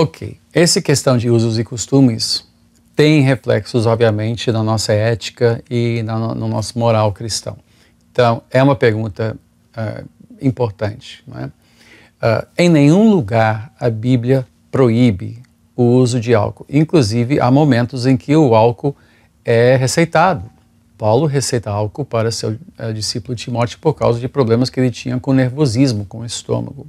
Ok, essa questão de usos e costumes tem reflexos, obviamente, na nossa ética e na, no nosso moral cristão. Então, é uma pergunta uh, importante. Não é? uh, em nenhum lugar a Bíblia proíbe o uso de álcool. Inclusive, há momentos em que o álcool é receitado. Paulo receita álcool para seu uh, discípulo Timóteo por causa de problemas que ele tinha com nervosismo, com estômago.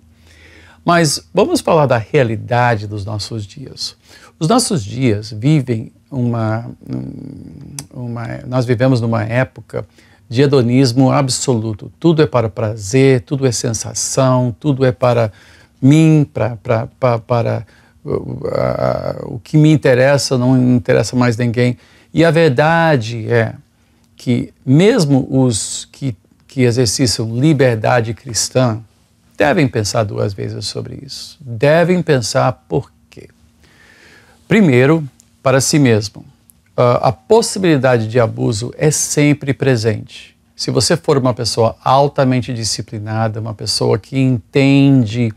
Mas vamos falar da realidade dos nossos dias. Os nossos dias vivem uma, uma nós vivemos numa época de hedonismo absoluto. Tudo é para prazer, tudo é sensação, tudo é para mim, pra, pra, pra para uh, o que me interessa, não interessa mais ninguém. E a verdade é que, mesmo os que, que exercitam liberdade cristã, devem pensar duas vezes sobre isso. Devem pensar por quê. Primeiro, para si mesmo. Ah, a possibilidade de abuso é sempre presente. Se você for uma pessoa altamente disciplinada, uma pessoa que entende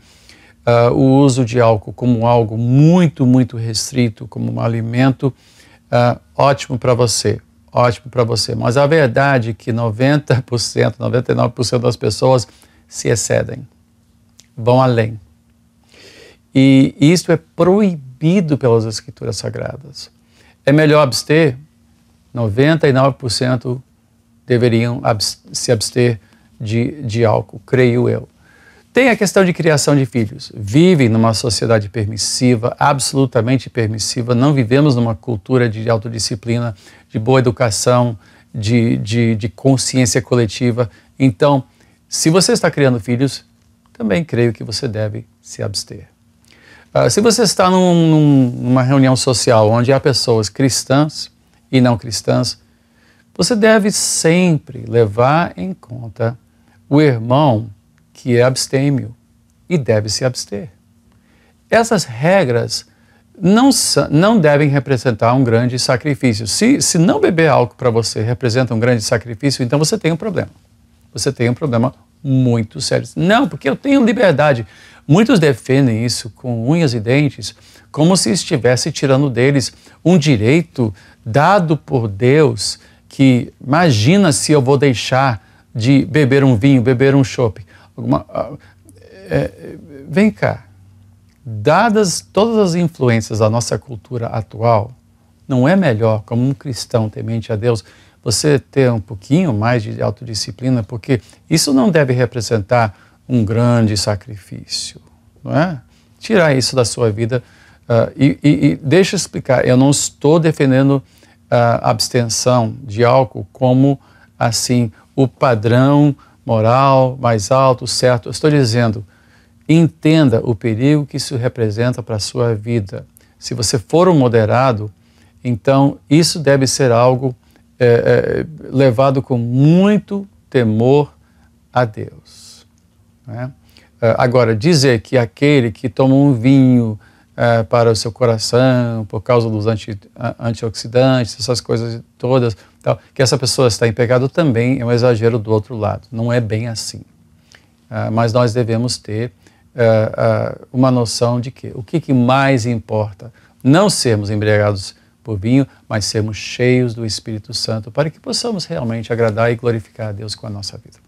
uh, o uso de álcool como algo muito, muito restrito, como um alimento, uh, ótimo para você, ótimo para você. Mas a verdade é que 90%, 99% das pessoas se excedem vão além. E isso é proibido pelas Escrituras Sagradas. É melhor abster? 99% deveriam se abster de, de álcool, creio eu. Tem a questão de criação de filhos. Vivem numa sociedade permissiva, absolutamente permissiva. Não vivemos numa cultura de autodisciplina, de boa educação, de, de, de consciência coletiva. Então, se você está criando filhos, também creio que você deve se abster. Uh, se você está num, num, numa reunião social onde há pessoas cristãs e não cristãs, você deve sempre levar em conta o irmão que é abstêmio e deve se abster. Essas regras não, não devem representar um grande sacrifício. Se, se não beber álcool para você representa um grande sacrifício, então você tem um problema. Você tem um problema muito sérios. Não, porque eu tenho liberdade. Muitos defendem isso com unhas e dentes, como se estivesse tirando deles um direito dado por Deus que imagina se eu vou deixar de beber um vinho, beber um chopp. Ah, é, vem cá, dadas todas as influências da nossa cultura atual, não é melhor, como um cristão temente a Deus, você ter um pouquinho mais de autodisciplina, porque isso não deve representar um grande sacrifício, não é? Tirar isso da sua vida uh, e, e, e, deixa eu explicar, eu não estou defendendo ah, a uh, abstenção de álcool como assim o padrão moral mais alto, certo? Eu estou dizendo, entenda o perigo que isso representa para a sua vida. Se você for um moderado, então isso deve ser algo é, é, levado com muito temor a Deus. Né? É, agora, dizer que aquele que toma um vinho é, para o seu coração, por causa dos anti, antioxidantes, essas coisas todas, tal, que essa pessoa está em pecado também é um exagero do outro lado. Não é bem assim. É, mas nós devemos ter é, uma noção de que o que, que mais importa não sermos embriagados vinho, mas sermos cheios do Espírito Santo para que possamos realmente agradar e glorificar a Deus com a nossa vida.